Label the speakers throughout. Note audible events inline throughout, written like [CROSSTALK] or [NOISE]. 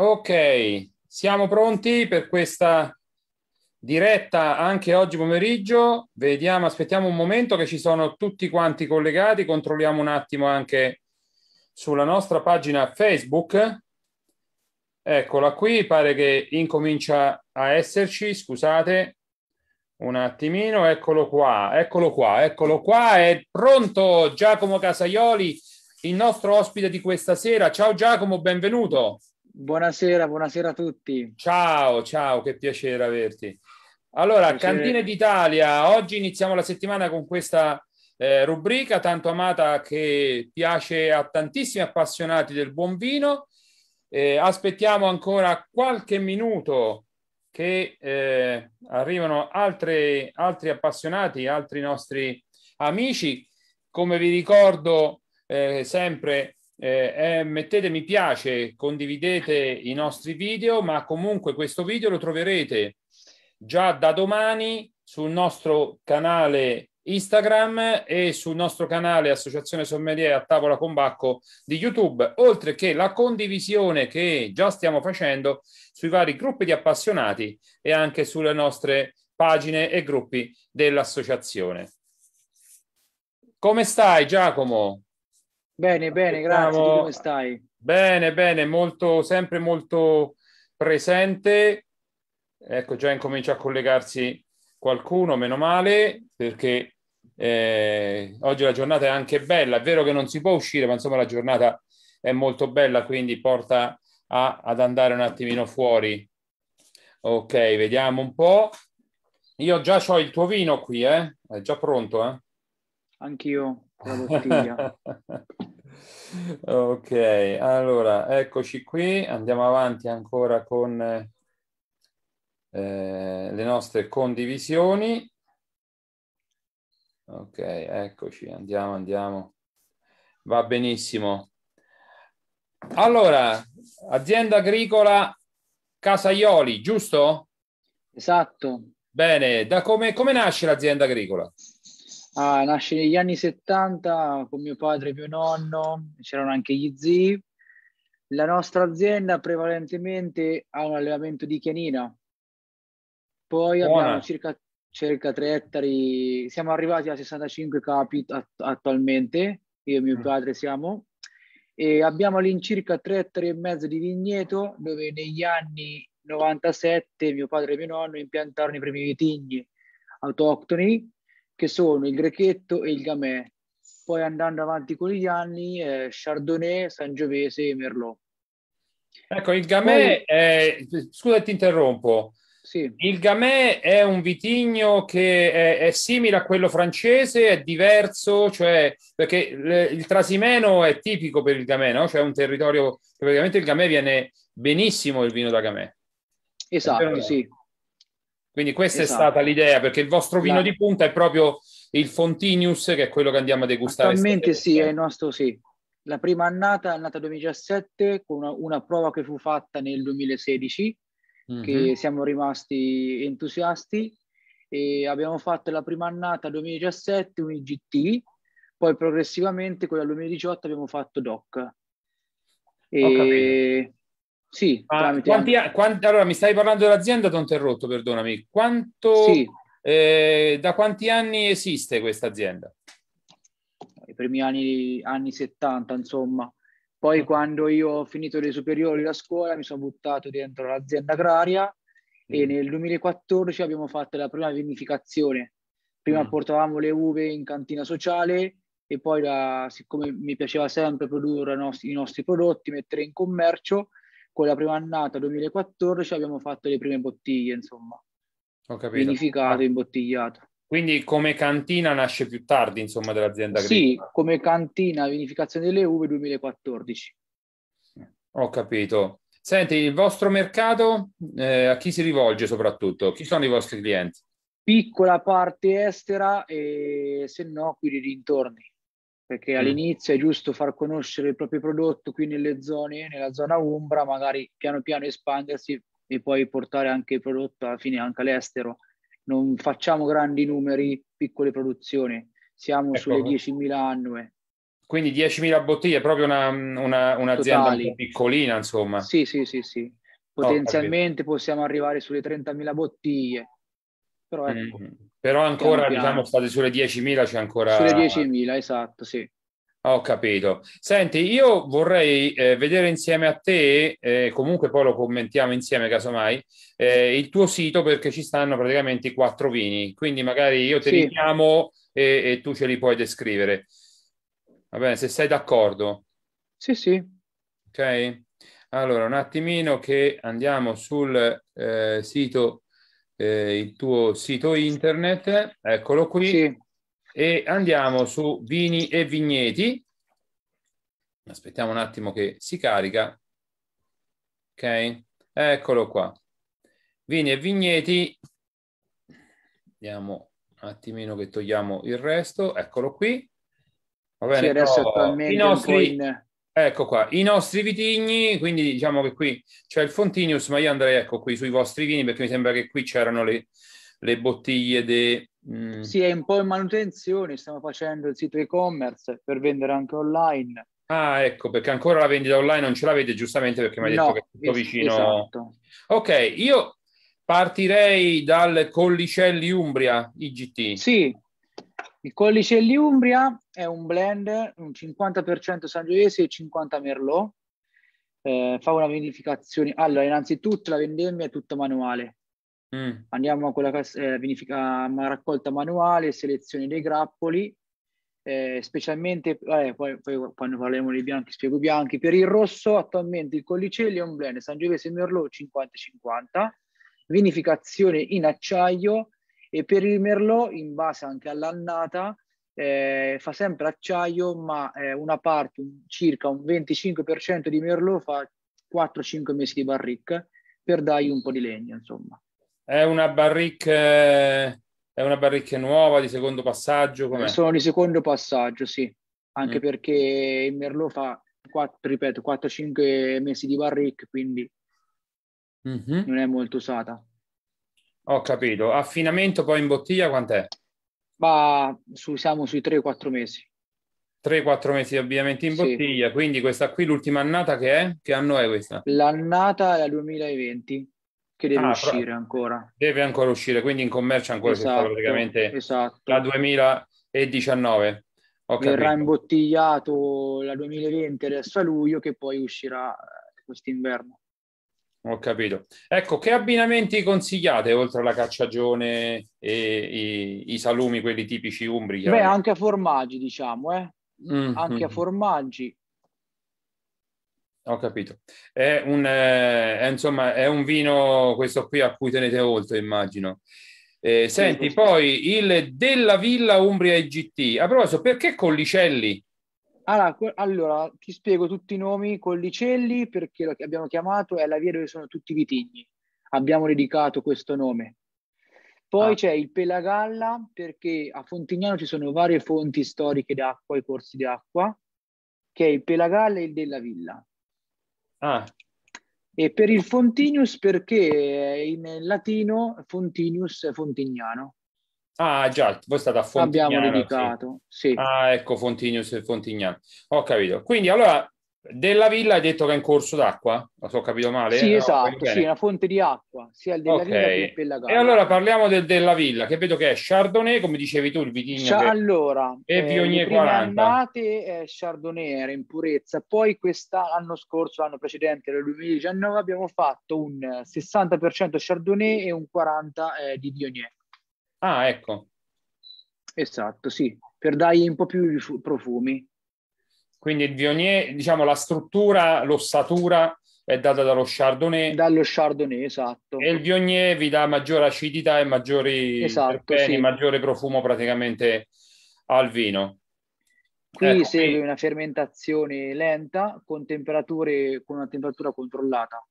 Speaker 1: Ok, siamo pronti per questa diretta anche oggi pomeriggio. Vediamo, aspettiamo un momento che ci sono tutti quanti collegati. Controlliamo un attimo anche sulla nostra pagina Facebook. Eccola qui, pare che incomincia a esserci, scusate. Un attimino, eccolo qua, eccolo qua, eccolo qua, è pronto Giacomo Casaioli, il nostro ospite di questa sera. Ciao Giacomo, benvenuto. Buonasera, buonasera a tutti. Ciao, ciao, che piacere averti. Allora, piacere. Cantine d'Italia, oggi iniziamo la settimana con questa eh, rubrica tanto amata che piace a tantissimi appassionati del buon vino. Eh, aspettiamo ancora qualche minuto che eh, arrivano altre, altri appassionati, altri nostri amici. Come vi ricordo eh, sempre, eh, eh, mettete mi piace, condividete i nostri video, ma comunque questo video lo troverete già da domani sul nostro canale Instagram e sul nostro canale Associazione Sommelier a Tavola con Bacco di YouTube, oltre che la condivisione che già stiamo facendo sui vari gruppi di appassionati e anche sulle nostre pagine e gruppi dell'associazione. Come stai Giacomo?
Speaker 2: Bene, bene, grazie. come
Speaker 1: stai? Bene, bene, molto, sempre molto presente. Ecco, già incomincia a collegarsi qualcuno, meno male, perché eh, oggi la giornata è anche bella. È vero che non si può uscire, ma insomma la giornata è molto bella, quindi porta a, ad andare un attimino fuori. Ok, vediamo un po'. Io già ho il tuo vino qui, eh? È già pronto, eh?
Speaker 2: Anch'io, la bottiglia. [LAUGHS]
Speaker 1: Ok, allora eccoci qui, andiamo avanti ancora con eh, le nostre condivisioni. Ok, eccoci, andiamo, andiamo. Va benissimo. Allora, azienda agricola Casaioli, giusto? Esatto. Bene, da come, come nasce l'azienda agricola?
Speaker 2: Ah, nasce negli anni 70 con mio padre e mio nonno, c'erano anche gli zii. La nostra azienda prevalentemente ha un allevamento di chianina, poi Buona. abbiamo circa, circa 3 ettari, siamo arrivati a 65 capi att- attualmente, io e mio mm. padre siamo, e abbiamo all'incirca 3 ettari e mezzo di vigneto dove negli anni 97 mio padre e mio nonno impiantarono i primi vitigni autoctoni che sono il Grechetto e il Gamè. Poi andando avanti con gli anni, eh, Chardonnay, Sangiovese e Merlot.
Speaker 1: Ecco, il Gamè, Poi... è... scusa ti interrompo, sì. Il Gamay è un vitigno che è, è, simile a quello francese, è diverso, cioè perché le, il Trasimeno è tipico per il Gamè, no? Cioè un territorio praticamente il Gamè viene benissimo il vino da Gamè.
Speaker 2: Esatto, sì.
Speaker 1: Quindi questa esatto. è stata l'idea, perché il vostro vino La... di punta è proprio il Fontinius, che è quello che andiamo a degustare. Attualmente sì, è il
Speaker 2: nostro sì. La prima annata è annata 2017 con una, una prova che fu fatta nel 2016, mm-hmm. che mhm. siamo rimasti entusiasti e abbiamo fatto la prima annata 2017 un IGT, poi progressivamente quella 2018 abbiamo fatto DOC.
Speaker 1: E sì, quanti, quanti, allora mi stavi parlando dell'azienda, ti ho interrotto, perdonami. Quanto, sì. eh, da quanti anni esiste questa azienda?
Speaker 2: I primi anni, anni 70, insomma. Poi ah. quando io ho finito le superiori la scuola mi sono buttato dentro l'azienda agraria e mm. nel 2014 abbiamo fatto la prima vinificazione. Prima mm. portavamo le uve in cantina sociale e poi da, siccome mi piaceva sempre produrre i nostri, i nostri prodotti, mettere in commercio, con la prima annata 2014 abbiamo fatto le prime bottiglie,
Speaker 1: insomma. Ho capito. Vinificato, ah. imbottigliato. Quindi come cantina nasce più tardi, insomma, dell'azienda agricola? Sì,
Speaker 2: come cantina vinificazione delle uve 2014.
Speaker 1: Ho capito. Senti, il vostro mercato eh, a chi si rivolge soprattutto? Chi sono i vostri clienti?
Speaker 2: Piccola parte estera e se no qui di dintorni perché mm. all'inizio è giusto far conoscere il proprio prodotto qui nelle zone, nella zona Umbra, magari piano piano espandersi e poi portare anche il prodotto alla fine anche all'estero. Non facciamo grandi numeri, piccole produzioni, siamo ecco. sulle 10.000 annue.
Speaker 1: Quindi 10.000 bottiglie, è proprio una, una, un'azienda un piccolina, insomma. Sì, sì, sì, sì. Oh, Potenzialmente
Speaker 2: oh, possiamo arrivare sulle 30.000 bottiglie, però ecco,
Speaker 1: mm-hmm. Però ancora, piano diciamo, state sulle 10.000, c'è ancora... Sulle
Speaker 2: 10.000, esatto, sì.
Speaker 1: Ah, ho capito. Senti, io vorrei eh, vedere insieme a te, eh, comunque poi lo commentiamo insieme casomai, eh, il tuo sito perché ci stanno praticamente i quattro vini, quindi magari io te sì. li chiamo e, e, tu ce li puoi descrivere. Va bene, se sei d'accordo. Sì, sì. Ok. Allora, un attimino che andiamo sul eh, sito eh, il tuo sito internet, eccolo qui, sì. e andiamo su vini e vigneti. Aspettiamo un attimo che si carica. Ok, eccolo qua. Vini e vigneti. Vediamo un attimino che togliamo il resto. Eccolo qui. Va bene, sì, adesso no, i nostri... In Ecco qua, i nostri vitigni, quindi diciamo che qui c'è il Fontinius, ma io andrei ecco qui sui vostri vini perché mi sembra che qui c'erano le, le bottiglie de... Mm. Sì, è un po' in manutenzione,
Speaker 2: stiamo facendo il sito e-commerce per vendere anche online.
Speaker 1: Ah, ecco, perché ancora la vendita online non ce l'avete giustamente perché mi hai detto che è tutto es- vicino. Esatto. Ok, io partirei dal Collicelli Umbria IGT. Sì, il
Speaker 2: Collice e Umbria è un blend, un 50% sangiovese e 50% merlot. Eh, fa una vinificazione. Allora, innanzitutto la vendemmia è tutta manuale. Mm. Andiamo con la cas- eh, vinifica- raccolta manuale, selezione dei grappoli, eh, specialmente eh, poi, poi, quando parliamo dei bianchi, spiego i bianchi. Per il rosso, attualmente il Collicelli è un blend Sangiovese Merlot 50-50, vinificazione in acciaio e per il merlot in base anche all'annata eh, fa sempre acciaio ma eh, una parte un, circa un 25% di merlot fa 4-5 mesi di barrique per dargli un po' di legno insomma
Speaker 1: è una barrique è una barrique nuova di secondo passaggio com'è? Eh, sono
Speaker 2: di secondo passaggio sì anche mm. perché il merlot fa 4, ripeto 4-5 mesi di barrique quindi mm-hmm. non è molto usata
Speaker 1: ho capito. Affinamento poi in bottiglia quant'è?
Speaker 2: Ma
Speaker 1: su, siamo sui 3-4 mesi. 3-4 mesi di avviamento in sì. bottiglia, quindi questa qui l'ultima annata che è? Che anno è questa?
Speaker 2: L'annata è la 2020,
Speaker 1: che deve ah, uscire ancora. Deve ancora uscire, quindi in commercio ancora esatto, si fa praticamente esatto. la 2019. Ho Verrà capito.
Speaker 2: imbottigliato la 2020 adesso a luglio che poi uscirà eh, quest'inverno.
Speaker 1: Ho capito. Ecco, che abbinamenti consigliate oltre alla cacciagione e i, i salumi, quelli tipici umbri? Beh, anche
Speaker 2: a formaggi, diciamo, eh? Mm-hmm. Anche a formaggi.
Speaker 1: Ho capito. È un, eh, è, insomma, è un vino questo qui a cui tenete molto, immagino. Eh, senti, sì, poi il Della Villa Umbria IGT. A proposito, perché Collicelli
Speaker 2: allora, allora, ti spiego tutti i nomi Collicelli perché lo abbiamo chiamato, è la via dove sono tutti i vitigni. Abbiamo dedicato questo nome. Poi ah. c'è il Pelagalla perché a Fontignano ci sono varie fonti storiche d'acqua e corsi d'acqua, che è il Pelagalla e il della Villa. Ah. E per il Fontinius perché in latino Fontinius è Fontignano.
Speaker 1: Ah, già, voi state a Fontignano. Abbiamo dedicato, sì. sì. Ah, ecco, Fontinius e Fontignano. Ho capito. Quindi, allora, della villa hai detto che è in corso d'acqua? Lo so, ho capito male? Sì, eh, no, esatto, sì, una
Speaker 2: fonte di acqua, sia il della okay. villa che il Pellagano. E allora
Speaker 1: parliamo del della villa, che vedo che è Chardonnay, come dicevi tu, il vitigno. che... Allora, eh, e Viognier eh, 40. Andate
Speaker 2: è Chardonnay, era in purezza, poi quest'anno scorso, l'anno precedente, nel 2019, abbiamo fatto un 60% Chardonnay e un 40% eh, di Viognier.
Speaker 1: Ah, ecco. Esatto, sì, per dargli un po' più di profumi. Quindi il Viognier, diciamo, la struttura, l'ossatura è data dallo Chardonnay. Dallo Chardonnay, esatto. E il Viognier vi dà maggiore acidità e maggiori esatto, terpeni, sì. maggiore profumo praticamente al vino.
Speaker 2: Qui ecco, segue qui. una fermentazione lenta con temperature con una temperatura controllata.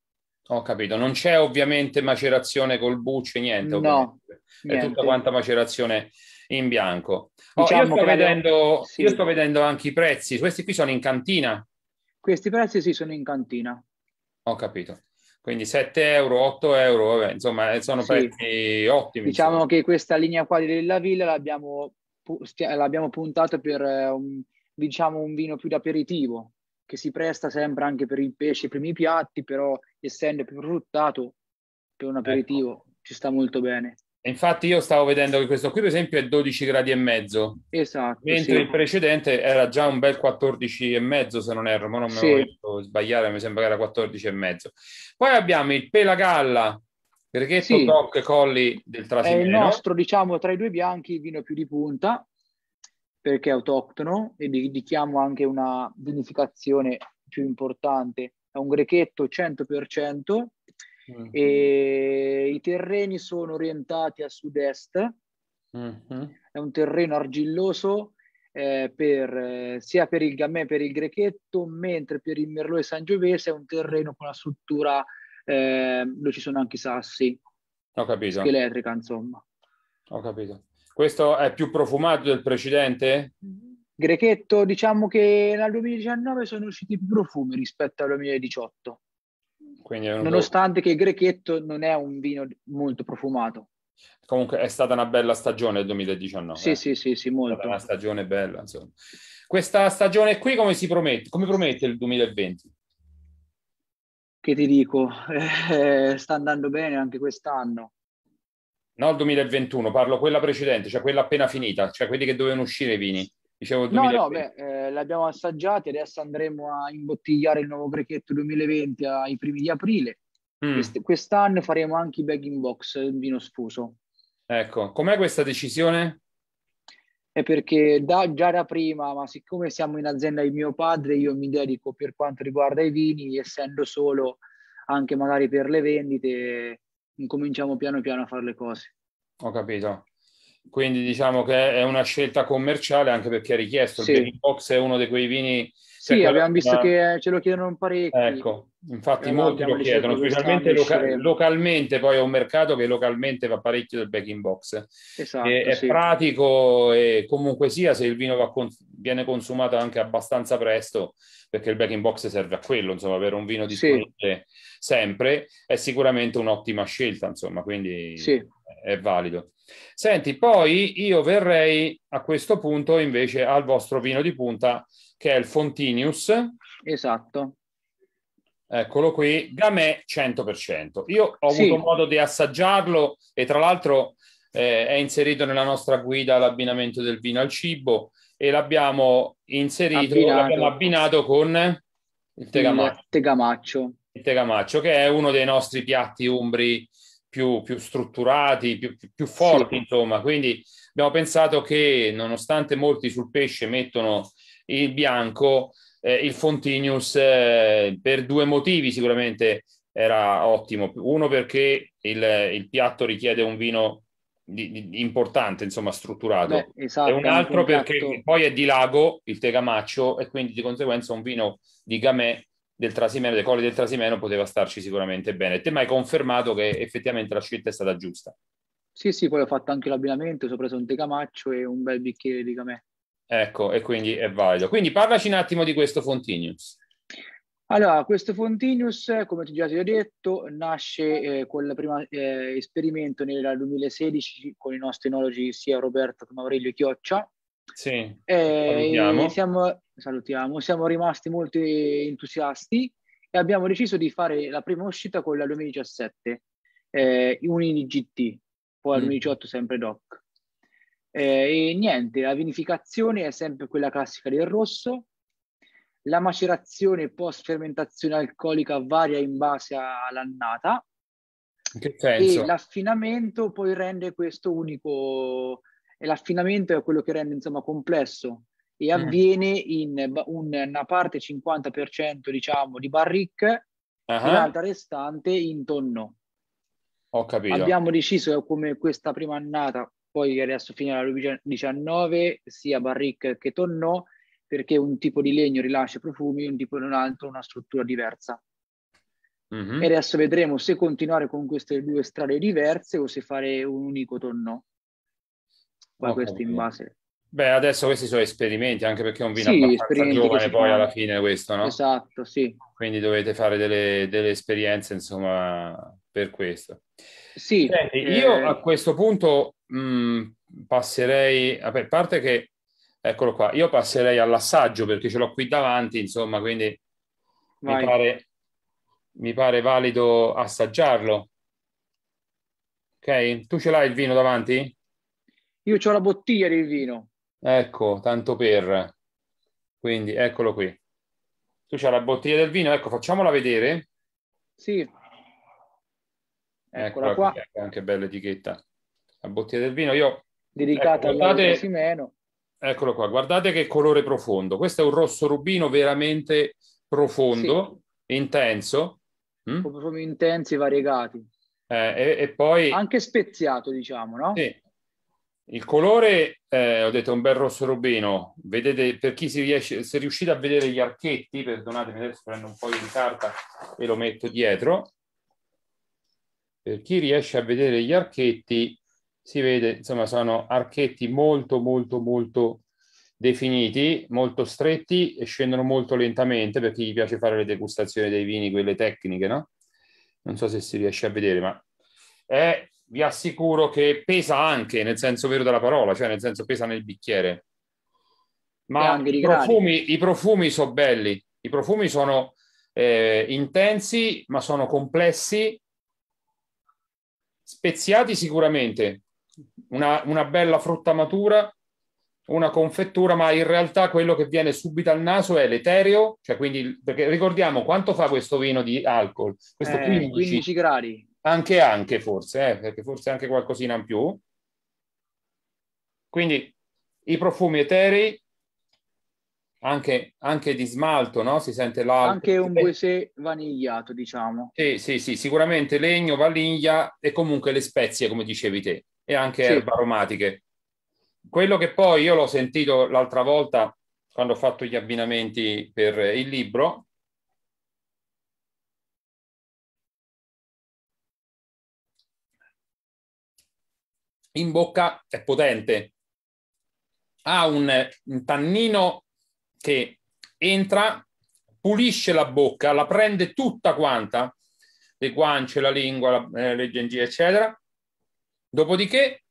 Speaker 1: Ho capito, non c'è ovviamente macerazione col bucce, niente. No, niente. È tutta quanta macerazione in bianco. Oh, diciamo io, sto vedendo, sì. io, sto vedendo, anche i prezzi, questi qui sono in cantina?
Speaker 2: Questi prezzi sì, sono in cantina.
Speaker 1: Ho capito. Quindi 7 euro, 8 euro, vabbè, insomma, eh, sono sì. prezzi ottimi. Diciamo insomma.
Speaker 2: che questa linea qua di Della Villa l'abbiamo, l'abbiamo puntato per eh, un, diciamo, un vino più d'aperitivo, che si presta sempre anche per il pesce, i primi piatti, però essendo più fruttato per un ecco. aperitivo ecco. ci sta molto bene.
Speaker 1: Infatti io stavo vedendo che questo qui per esempio è 12 gradi e mezzo. Esatto. Mentre sì. il precedente era già un bel 14 e mezzo se non erro, ma non me sì. voglio sbagliare, mi sembra che era 14 e mezzo. Poi abbiamo il Pelagalla, perché sì. Doc Colli del Trasimeno. È il nostro,
Speaker 2: diciamo, tra i due bianchi vino più di punta perché è autoctono e dedichiamo anche una vinificazione più importante è un grechetto 100%, mm-hmm. e i terreni sono orientati a sud-est, mm-hmm. è un terreno argilloso eh, per, eh, sia per il Gamè per il grechetto, mentre per il Merlot e Sangiovese è un terreno con una struttura, eh, dove ci sono anche i sassi,
Speaker 1: Ho capito. scheletrica insomma. Ho capito. Questo è più profumato del precedente? Mm-hmm.
Speaker 2: Grechetto, diciamo che nel 2019 sono usciti più profumi rispetto al
Speaker 1: 2018. Nonostante
Speaker 2: che Grechetto non è un vino molto
Speaker 1: profumato. Comunque è stata una bella stagione il 2019. Sì, eh. sì, sì, sì, molto. È stata una stagione bella, insomma. Questa stagione qui come si promette? Come promette il 2020? Che ti dico,
Speaker 2: eh, sta andando bene anche quest'anno.
Speaker 1: No, il 2021, parlo quella precedente, cioè quella appena finita, cioè quelli che dovevano uscire i vini. Dicevo, no, no, beh,
Speaker 2: eh, l'abbiamo assaggiata adesso andremo a imbottigliare il nuovo grechetto 2020 ai primi di aprile. Mm. Quest- quest'anno faremo anche i bag in box, eh,
Speaker 1: il vino sfuso. Ecco, com'è questa decisione? È perché
Speaker 2: da, già da prima, ma siccome siamo in azienda di mio padre, io mi dedico per quanto riguarda i vini, essendo solo anche magari per le vendite, incominciamo piano
Speaker 1: piano a fare le cose. Ho capito. Quindi diciamo che è una scelta commerciale anche perché è richiesto. Sì. Il Penny Box è uno di quei vini... Sì, abbiamo visto una... che
Speaker 2: eh, ce lo chiedono un parecchio.
Speaker 1: Ecco, infatti Però eh, molti lo chiedono, specialmente loca- localmente, poi è un mercato che localmente va parecchio del back in box.
Speaker 2: Esatto, e, sì. È
Speaker 1: pratico e comunque sia, se il vino con- viene consumato anche abbastanza presto, perché il back in box serve a quello, insomma, avere un vino disponibile sì. sempre è sicuramente un'ottima scelta, insomma, quindi... Sì è valido. Senti, poi io verrei a questo punto invece al vostro vino di punta, che è il Fontinius. Esatto. Eccolo qui, Gamè 100%. Io ho sì. avuto modo di assaggiarlo e tra l'altro eh, è inserito nella nostra guida l'abbinamento del vino al cibo e l'abbiamo inserito, abbinato. l'abbiamo abbinato con il tegamaccio. Il
Speaker 2: tegamaccio.
Speaker 1: Il tegamaccio, che è uno dei nostri piatti umbri più, più strutturati, più, più, più forti, sì. insomma. Quindi abbiamo pensato che, nonostante molti sul pesce mettono il bianco, eh, il Fontinius eh, per due motivi sicuramente era ottimo. Uno perché il, il piatto richiede un vino di, di, importante, insomma, strutturato. Beh, esatto, e un altro un perché poi è di lago, il tegamaccio, e quindi di conseguenza un vino di gamè del Trasimeno, dei colli del Trasimeno, poteva starci sicuramente bene. Te mi hai confermato che effettivamente la scelta è stata giusta.
Speaker 2: Sì, sì, poi ho fatto anche l'abbinamento, ho preso un tecamaccio e un bel bicchiere di camè.
Speaker 1: Ecco, e quindi è valido. Quindi parlaci un attimo di questo Fontinius.
Speaker 2: Allora, questo Fontinius, come già ti ho detto, nasce eh, con il primo eh, esperimento nel 2016 con i nostri enologi sia Roberto che Maurilio Chioccia sì, salutiamo. Siamo, salutiamo. Siamo rimasti molto entusiasti e abbiamo deciso di fare la prima uscita con la 2017, eh, Unini GT, poi mm. la 2018 sempre DOC. Eh, e niente, la vinificazione è sempre quella classica del rosso, la macerazione post fermentazione alcolica varia in base all'annata.
Speaker 1: che senso? E
Speaker 2: l'affinamento poi rende questo unico e l'affinamento è quello che rende insomma complesso e mm. avviene in una parte 50% diciamo di barric uh-huh. e l'altra restante in tonno.
Speaker 1: Ho capito. Abbiamo
Speaker 2: deciso come questa prima annata, poi adesso finirà alla 2019, sia barric che tonno, perché un tipo di legno rilascia profumi, un tipo di un altro una struttura diversa. Uh-huh. E adesso vedremo se continuare con queste due strade diverse o se fare un unico tonno poi questo in base...
Speaker 1: Beh, adesso questi sono esperimenti, anche perché è un vino sì, abbastanza giovane poi alla fine questo, no?
Speaker 2: Esatto, sì.
Speaker 1: Quindi dovete fare delle, delle esperienze, insomma, per questo. Sì. Senti, eh... Io a questo punto mh, mm, passerei, a parte che, eccolo qua, io passerei all'assaggio perché ce l'ho qui davanti, insomma, quindi mi pare, mi pare valido assaggiarlo. Ok? Tu ce l'hai il vino davanti? Io ho la bottiglia di vino. Ecco, tanto per. Quindi eccolo qui. Tu c'hai la bottiglia del vino, ecco, facciamola vedere. Sì. Eccola, Eccola qua. Qui, anche bella etichetta. La bottiglia del vino, io... Dedicata ecco, guardate...
Speaker 2: Casimeno.
Speaker 1: Eccolo qua, guardate che colore profondo. Questo è un rosso rubino veramente profondo, sì. intenso. Mm? Proprio intensi, variegati. Eh, e, e, poi... Anche speziato, diciamo, no? Sì, il colore, eh, ho detto, è un bel rosso rubino. Vedete, per chi si riesce, se riuscite a vedere gli archetti, perdonatemi, adesso prendo un po' di carta e lo metto dietro. Per chi riesce a vedere gli archetti, si vede, insomma, sono archetti molto, molto, molto definiti, molto stretti e scendono molto lentamente per chi gli piace fare le degustazioni dei vini, quelle tecniche, no? Non so se si riesce a vedere, ma è vi assicuro che pesa anche nel senso vero della parola, cioè nel senso pesa nel bicchiere. Ma i profumi, i profumi, sono belli, i profumi sono eh, intensi, ma sono complessi, speziati sicuramente, una, una bella frutta matura, una confettura, ma in realtà quello che viene subito al naso è l'etereo, cioè quindi, perché ricordiamo quanto fa questo vino di alcol? Questo eh, 15, 15 gradi anche anche forse, eh, perché forse anche qualcosina in più. Quindi i profumi eterei, anche, anche di smalto, no? Si sente l'alto. Anche un
Speaker 2: bouese vanigliato, diciamo.
Speaker 1: Sì, sì, sì, sicuramente legno, vaniglia e comunque le spezie, come dicevi te, e anche sì. erbe aromatiche. Quello che poi io l'ho sentito l'altra volta quando ho fatto gli abbinamenti per il libro, in bocca è potente, ha un, un tannino che entra, pulisce la bocca, la prende tutta quanta, le guance, la lingua, la, eh, le gengive, eccetera. Dopodiché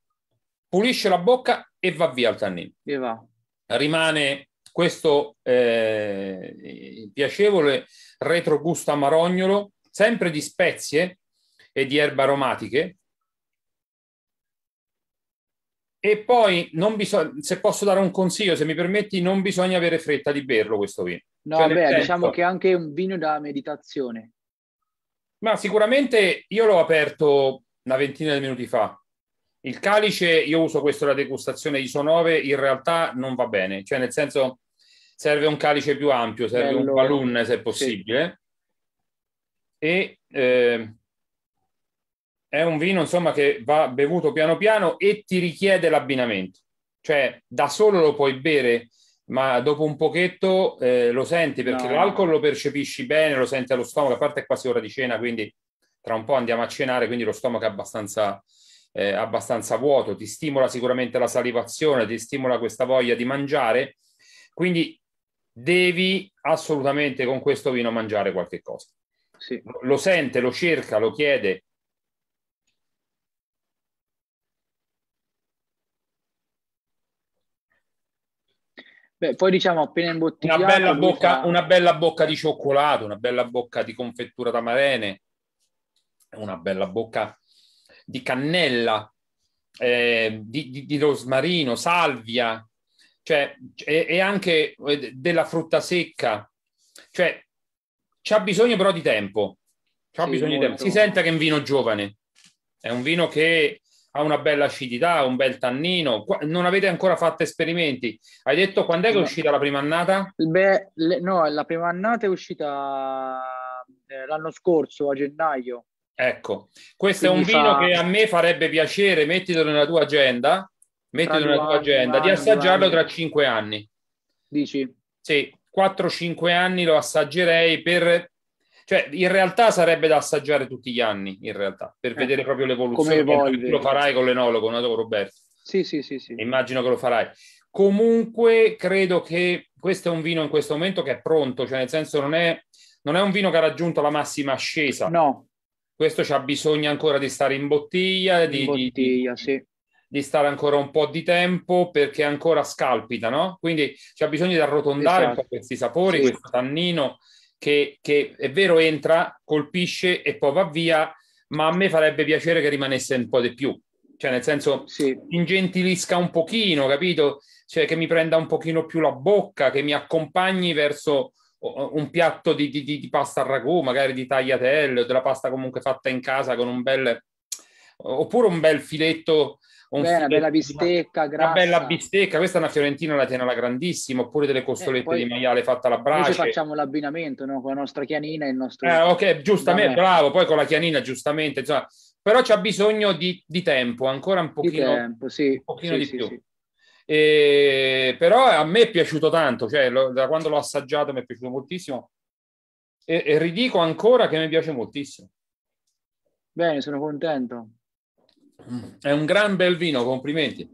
Speaker 1: pulisce la bocca e va via il tannino. Va. Rimane questo eh, piacevole retrogusto amarognolo, sempre di spezie e di erbe aromatiche, e poi, bisog- se posso dare un consiglio, se mi permetti, non bisogna avere fretta di berlo questo vino. No, cioè, beh, diciamo che
Speaker 2: è anche un vino da meditazione.
Speaker 1: Ma sicuramente io l'ho aperto una ventina di minuti fa. Il calice, io uso questo la degustazione ISO 9, in realtà non va bene. Cioè, nel senso, serve un calice più ampio, serve Bello. un balloon se possibile. Sì. E eh, è un vino insomma che va bevuto piano piano e ti richiede l'abbinamento. Cioè da solo lo puoi bere, ma dopo un pochetto eh, lo senti perché no. l'alcol lo percepisci bene, lo senti allo stomaco, a parte è quasi ora di cena, quindi tra un po' andiamo a cenare, quindi lo stomaco è abbastanza, eh, abbastanza vuoto, ti stimola sicuramente la salivazione, ti stimola questa voglia di mangiare, quindi devi assolutamente con questo vino mangiare qualche cosa. Sì. Lo sente, lo cerca, lo chiede, Beh,
Speaker 2: poi diciamo appena imbottigliato... Una bella, bocca, fa... una
Speaker 1: bella bocca di cioccolato, una bella bocca di confettura tamarene, una bella bocca di cannella, eh, di, di, di, rosmarino, salvia, cioè, e, e anche eh, della frutta secca. Cioè, c'ha bisogno però di tempo. C'ha sì, bisogno di tempo. Si sente che è un vino giovane. È un vino che ha una bella acidità, un bel tannino. Non avete ancora fatto esperimenti. Hai detto quando è che è uscita la prima annata?
Speaker 2: Beh, le, no, la prima annata è uscita eh, l'anno scorso, a gennaio.
Speaker 1: Ecco, questo Quindi è un vino che a me farebbe piacere, mettilo nella tua agenda, mettilo nella tua agenda, anni, di assaggiarlo tra cinque anni. Dici? Sì, 4-5 anni lo assaggerei per cioè, in realtà sarebbe da assaggiare tutti gli anni, in realtà, per eh, vedere proprio l'evoluzione. Lo farai con l'enologo, no, Roberto? Sì, sì, sì, sì. Immagino che lo farai. Comunque, credo che questo è un vino in questo momento che è pronto, cioè nel senso non è, non è un vino che ha raggiunto la massima ascesa. No. Questo ha bisogno ancora di stare in bottiglia, in di, bottiglia di, sì. di, stare ancora un po' di tempo perché ancora scalpita, no? Quindi c'è bisogno di arrotondare esatto. un po' questi sapori, sì. questo tannino che, che è vero entra, colpisce e poi va via, ma a me farebbe piacere che rimanesse un po' di più. Cioè, nel senso, sì. ingentilisca un pochino, capito? Cioè, che mi prenda un pochino più la bocca, che mi accompagni verso un piatto di, di, di pasta al ragù, magari di tagliatelle, o della pasta comunque fatta in casa con un bel... oppure un bel filetto un Beh, una bella
Speaker 2: bistecca, grassa. Una bella
Speaker 1: bistecca, questa è una fiorentina la tiene alla grandissima, oppure delle eh, costolette eh, di maiale fatta alla brace. Noi facciamo
Speaker 2: l'abbinamento no? con la nostra chianina e il nostro...
Speaker 1: Eh, ok, giustamente, bravo, poi con la chianina giustamente, insomma, però c'è bisogno di, di, tempo, ancora un pochino di, tempo,
Speaker 2: sì. un pochino sì, di sì, più. Sì.
Speaker 1: E, però a me è piaciuto tanto, cioè, lo, da quando l'ho assaggiato mi è piaciuto moltissimo e, e ridico ancora che mi piace moltissimo.
Speaker 2: Bene, sono contento.
Speaker 1: Mm. È un gran bel vino, complimenti.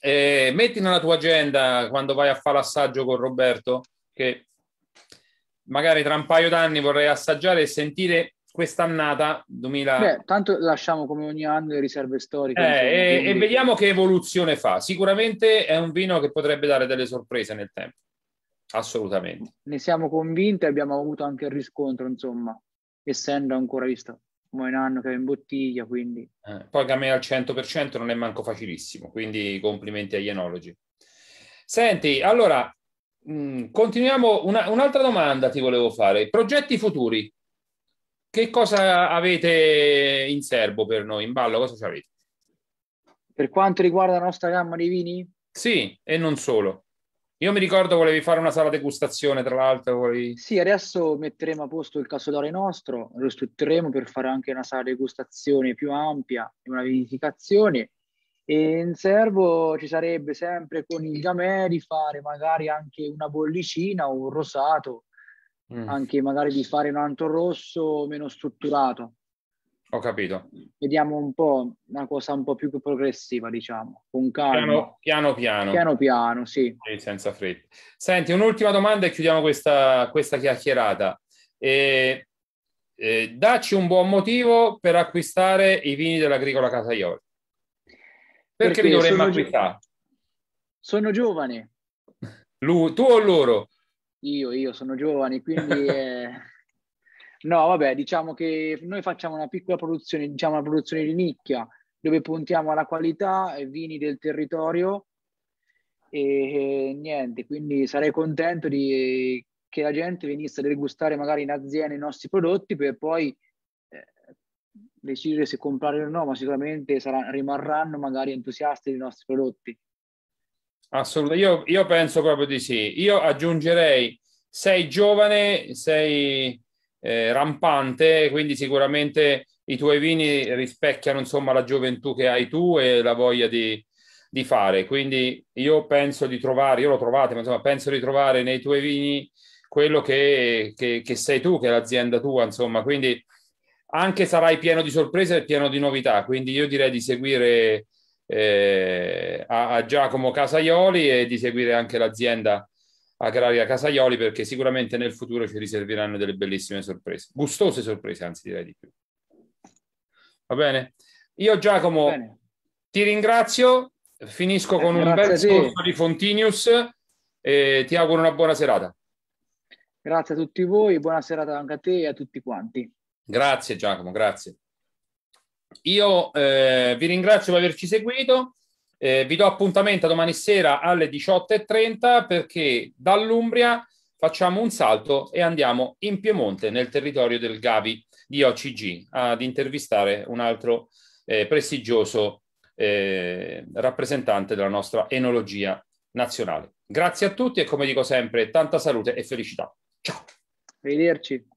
Speaker 1: E metti nella tua agenda quando vai a fare l'assaggio con Roberto che magari tra un paio d'anni vorrei assaggiare e sentire quest'annata 2000. Beh,
Speaker 2: tanto lasciamo come ogni anno le riserve storiche. Eh, e, e vediamo
Speaker 1: che evoluzione fa. Sicuramente è un vino che potrebbe dare delle sorprese nel tempo. Assolutamente.
Speaker 2: Ne siamo convinti e abbiamo avuto anche il riscontro, insomma, essendo ancora visto come un anno che è in bottiglia, quindi...
Speaker 1: Eh, poi gamè al 100% non è manco facilissimo, quindi complimenti agli enologi. Senti, allora, mm, continuiamo, una, un'altra domanda ti volevo fare. Progetti futuri, che cosa avete in serbo per noi, in ballo, cosa ci avete? Per quanto riguarda la nostra gamma di vini? Sì, e non solo. Io mi ricordo volevi fare una sala degustazione, tra l'altro. Volevi... Sì, adesso metteremo a
Speaker 2: posto il casolare nostro, lo struttureremo per fare anche una sala degustazione più ampia e una vinificazione. E in serbo ci sarebbe sempre con il gameri fare magari anche una bollicina o un rosato, mm. anche magari di fare un altro rosso meno strutturato. Ho capito. Vediamo un po' una cosa un po' più progressiva, diciamo, con calma.
Speaker 1: Piano piano. Piano piano, piano sì. sì. Senza fretta. Senti, un'ultima domanda e chiudiamo questa, questa chiacchierata. Eh, eh, dacci un buon motivo per acquistare i vini dell'agricola Casaioli. Perché, Perché li dovremmo sono acquistare? Gi-
Speaker 2: sono giovane.
Speaker 1: Lui, tu o loro?
Speaker 2: Io, io sono giovane, quindi... Eh... [LAUGHS] No, vabbè, diciamo che noi facciamo una piccola produzione, diciamo una produzione di nicchia, dove puntiamo alla qualità e vini del territorio e, e niente, quindi sarei contento di, che la gente venisse a degustare magari in azienda i nostri prodotti per poi eh, decidere se comprare o no, ma sicuramente sarà, rimarranno magari entusiasti dei nostri prodotti.
Speaker 1: Assolutamente, io, io penso proprio di sì. Io aggiungerei, sei giovane, sei eh, rampante, quindi sicuramente i tuoi vini rispecchiano insomma la gioventù che hai tu e la voglia di, di fare. Quindi io penso di trovare, io l'ho trovate, ma insomma penso di trovare nei tuoi vini quello che, che, che sei tu, che è l'azienda tua, insomma. Quindi anche sarai pieno di sorprese e pieno di novità. Quindi io direi di seguire eh, a, a Giacomo Casaioli e di seguire anche l'azienda a Calaria Casaioli perché sicuramente nel futuro ci riserviranno delle bellissime sorprese, gustose sorprese anzi direi di più. Va bene? Io Giacomo bene. ti ringrazio, finisco eh, con Grazie un bel discorso di Fontinius e ti auguro una buona serata.
Speaker 2: Grazie a tutti voi, buona serata anche a te e a tutti quanti.
Speaker 1: Grazie Giacomo, grazie. Io eh, vi ringrazio per averci seguito. Eh, vi do appuntamento domani sera alle 18.30 perché dall'Umbria facciamo un salto e andiamo in Piemonte, nel territorio del Gavi di OCG, ad intervistare un altro eh, prestigioso eh, rappresentante della nostra enologia nazionale. Grazie a tutti e come dico sempre, tanta salute e felicità. Ciao.
Speaker 2: Arrivederci.